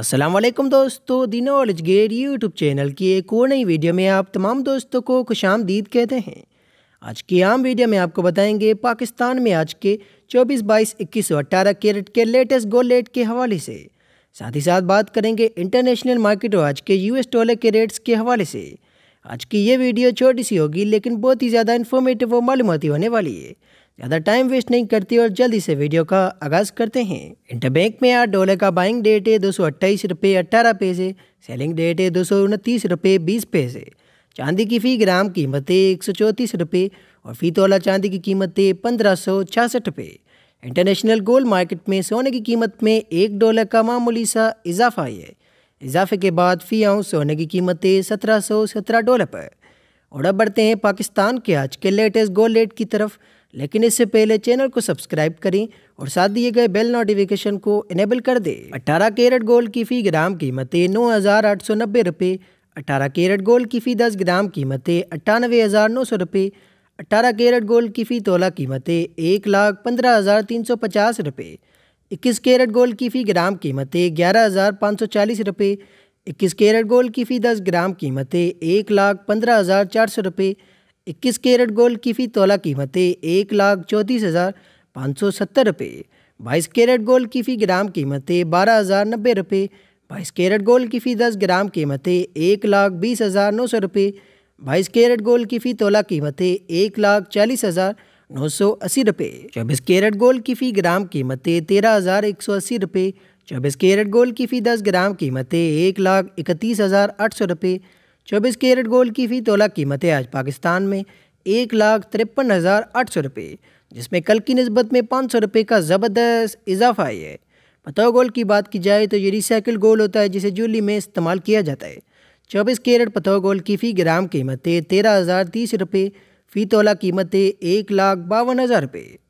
असलम दोस्तों दिनो अलजगेर YouTube channel की एक और नई वीडियो में आप तमाम दोस्तों को खुश आमदीद कहते हैं आज की आम वीडियो में आपको बताएंगे पाकिस्तान में आज के 24, 22, 21 और 18 कैरेट के लेटेस्ट गोल्ड रेट के हवाले से साथ ही साथ बात करेंगे इंटरनेशनल मार्केट और आज के यूएस डॉलर के रेट्स के हवाले से आज की ये वीडियो छोटी सी होगी लेकिन बहुत ही ज़्यादा इन्फॉर्मेटिव और मालूमती होने वाली है ज़्यादा टाइम वेस्ट नहीं करती और जल्दी से वीडियो का आगाज़ करते हैं इंटरबैंक में आठ डॉलर का बाइंग डेट है दो सौ अट्ठाईस रुपये अट्ठारह पैसे सेलिंग डेट है दो सौ उनतीस रुपये बीस पैसे चांदी की फ़ी ग्राम कीमत है एक सौ चौंतीस रुपये और फी तोला चांदी की कीमत है पंद्रह सौ छियासठ रुपये इंटरनेशनल गोल्ड मार्केट में सोने की कीमत में एक डॉलर का मामूली सा इजाफा है इजाफे के बाद फी आऊँ सोने की कीमत है सत्रह सौ सत्रह डॉलर पर और अब बढ़ते हैं पाकिस्तान के आज के लेटेस्ट गोल्ड रेट की तरफ लेकिन इससे पहले चैनल को सब्सक्राइब करें और साथ दिए गए बेल नोटिफिकेशन को इनेबल कर दें 18 कैरेट गोल्ड की फ़ी ग्राम कीमतें नौ हज़ार आठ सौ नब्बे रुपये अठारह कैरेट गोल्ड की फ़ी दस ग्राम कीमतें अट्ठानवे हज़ार नौ सौ रुपये अठारह कैरेट गोल्ड की फ़ी तोला कीमतें एक लाख पंद्रह हज़ार तीन सौ पचास रुपये इक्कीस कैरेट गोल्ड की फ़ी ग्राम कीमतें ग्यारह हज़ार पाँच सौ चालीस रुपये इक्कीस कैरेट गोल्ड की फ़ी दस ग्राम कीमतें एक लाख पंद्रह हज़ार चार सौ रुपये इक्कीस कैरेट गोल्ड की फ़ी तोला कीमतें एक लाख चौंतीस हज़ार पाँच सौ सत्तर रुपये बाईस कैरेट गोल्ड की फ़ी ग्राम कीमतें बारह हज़ार नब्बे रुपये बाईस कैरेट गोल्ड की फ़ी दस ग्राम कीमतें एक लाख बीस हज़ार नौ सौ रुपये बाईस कैरेट गोल्ड की फ़ी तोला कीमतें एक लाख चालीस हज़ार नौ सौ अस्सी रुपये चौबीस कैरेट गोल्ड की फ़ी ग्राम कीमतें तेरह हज़ार एक सौ अस्सी रुपये चौबीस कैरेट गोल्ड की फ़ी दस ग्राम कीमतें एक लाख इकतीस हज़ार आठ सौ रुपये चौबीस कैरेट गोल्ड की फी तोला कीमतें आज पाकिस्तान में एक लाख तिरपन हज़ार आठ सौ रुपये जिसमें कल की नस्बत में पाँच सौ रुपये का ज़बरदस्त इजाफा आई है पताओ गोल्ड की बात की जाए तो ये रिसाइकिल गोल्ड होता है जिसे जूली में इस्तेमाल किया जाता है चौबीस कैरेट पताओ गोल्ड की फ़ी ग्राम कीमतें तेरह हज़ार तीस रुपये फ़ी तोला कीमतें एक लाख बावन हज़ार रुपये